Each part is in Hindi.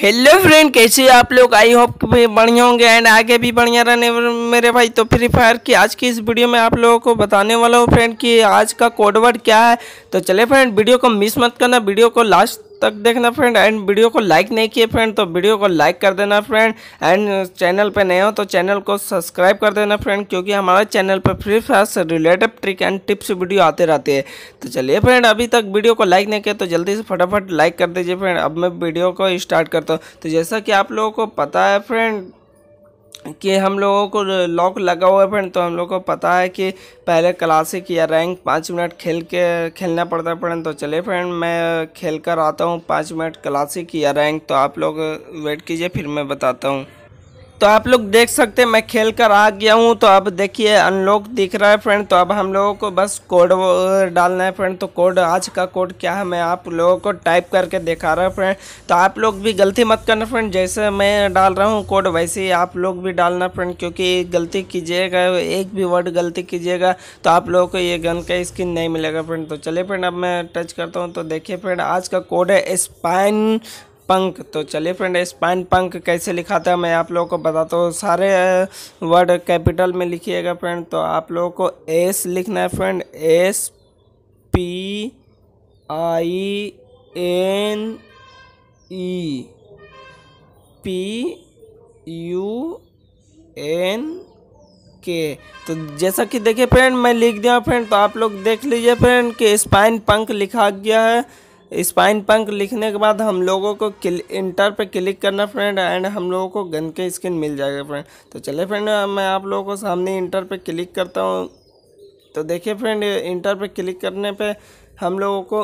हेलो फ्रेंड कैसे आप लोग आई होप भी बढ़िया होंगे एंड आगे भी बढ़िया रहने मेरे भाई तो फ्री फायर की आज की इस वीडियो में आप लोगों को बताने वाला हूँ फ्रेंड कि आज का कोडवर्ड क्या है तो चले फ्रेंड वीडियो को मिस मत करना वीडियो को लास्ट तक देखना फ्रेंड एंड वीडियो को लाइक नहीं किए फ्रेंड तो वीडियो को लाइक कर देना फ्रेंड एंड चैनल पे नए हो तो चैनल को सब्सक्राइब कर देना फ्रेंड क्योंकि हमारे चैनल पर फ्री फायर से related trick and tips video आते रहते हैं तो चलिए फ्रेंड अभी तक वीडियो को लाइक नहीं किया तो जल्दी से फटाफट लाइक कर दीजिए फ्रेंड अब मैं वीडियो को स्टार्ट करता हूँ तो जैसा कि आप लोगों को पता है फ्रेंड कि हम लोगों को लॉक लगा हुआ है फ्रेंड तो हम लोग को पता है कि पहले क्लासिक या रैंक पाँच मिनट खेल के खेलना पड़ता है फ्रेंड तो चले फ्रेंड मैं खेल कर आता हूँ पाँच मिनट क्लासिक या रैंक तो आप लोग वेट कीजिए फिर मैं बताता हूँ तो आप लोग देख सकते हैं मैं खेल कर आ गया हूँ तो अब देखिए अनलॉक दिख रहा है फ्रेंड तो अब हम लोगों को बस कोड डालना है फ्रेंड तो कोड आज का कोड क्या है मैं आप लोगों को टाइप करके दिखा रहा हूँ फ्रेंड तो आप लोग भी गलती मत करना फ्रेंड जैसे मैं डाल रहा हूँ कोड वैसे ही आप लोग भी डालना फ्रेंड क्योंकि गलती कीजिएगा एक भी वर्ड गलती कीजिएगा तो आप लोगों को ये गन का स्किन नहीं मिलेगा फ्रेंड तो चलिए फ्रेंड अब मैं टच करता हूँ तो देखिए फ्रेंड आज का कोड है स्पाइन पंख तो चलिए फ्रेंड स्पाइन पंख कैसे लिखा था मैं आप लोगों को बताता हूँ सारे वर्ड कैपिटल में लिखिएगा फ्रेंड तो आप लोगों को एस लिखना है friend S P I N E P U N K तो जैसा कि देखिए फ्रेंड मैं लिख दिया फ्रेंड तो आप लोग देख लीजिए फ्रेंड कि स्पाइन पंख लिखा गया है स्पाइन पंख लिखने के बाद हम लोगों को इंटर पर क्लिक करना फ्रेंड एंड हम लोगों को गन के स्किन मिल जाएगा फ्रेंड तो चले फ्रेंड मैं आप लोगों को सामने इंटर पर क्लिक करता हूँ तो देखिए फ्रेंड इंटर पर क्लिक करने पे हम लोगों को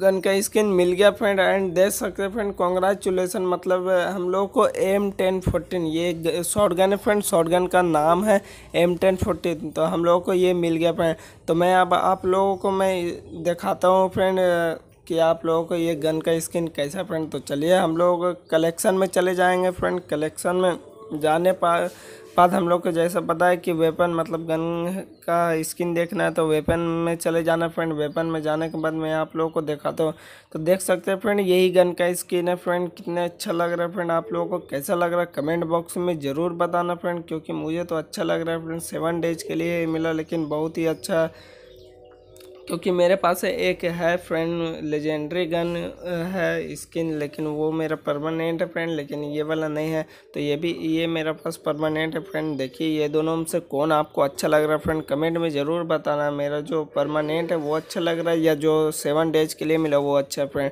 गन का स्किन मिल गया फ्रेंड एंड देख सकते हैं फ्रेंड कॉन्ग्रेचुलेसन मतलब हम लोग को एम टेन फोर्टीन ये शॉर्ट गन है फ्रेंड शॉर्ट गन का नाम है एम टेन फोर्टीन तो हम लोगों को ये मिल गया फ्रेंड तो मैं अब आप लोगों को मैं दिखाता हूँ फ्रेंड कि आप लोगों को ये गन का स्किन कैसा फ्रेंड तो चलिए हम लोग कलेक्शन में चले जाएँगे फ्रेंड कलेक्शन में जाने पा बाद हम लोग को जैसा पता है कि वेपन मतलब गन का स्किन देखना है तो वेपन में चले जाना फ्रेंड वेपन में जाने के बाद मैं आप लोगों को दिखाता हूँ तो देख सकते हैं फ्रेंड यही गन का स्किन है फ्रेंड कितना अच्छा लग रहा है फ्रेंड आप लोगों को कैसा लग रहा है कमेंट बॉक्स में ज़रूर बताना फ्रेंड क्योंकि मुझे तो अच्छा लग रहा है फ्रेंड सेवन डेज के लिए मिला लेकिन बहुत ही अच्छा क्योंकि मेरे पास एक है फ्रेंड लेजेंडरी गन है स्किन लेकिन वो मेरा परमानेंट फ्रेंड लेकिन ये वाला नहीं है तो ये भी ये मेरा पास परमानेंट फ्रेंड देखिए ये दोनों में से कौन आपको अच्छा लग रहा है फ्रेंड कमेंट में ज़रूर बताना मेरा जो परमानेंट है वो अच्छा लग रहा है या जो सेवन डेज के लिए मिला वो अच्छा है फ्रेंड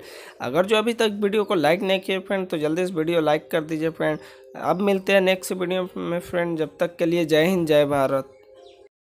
अगर जो अभी तक वीडियो को लाइक नहीं किए फ्रेंड तो जल्दी इस वीडियो लाइक कर दीजिए फ्रेंड अब मिलते हैं नेक्स्ट वीडियो में फ्रेंड जब तक के लिए जय हिंद जय भारत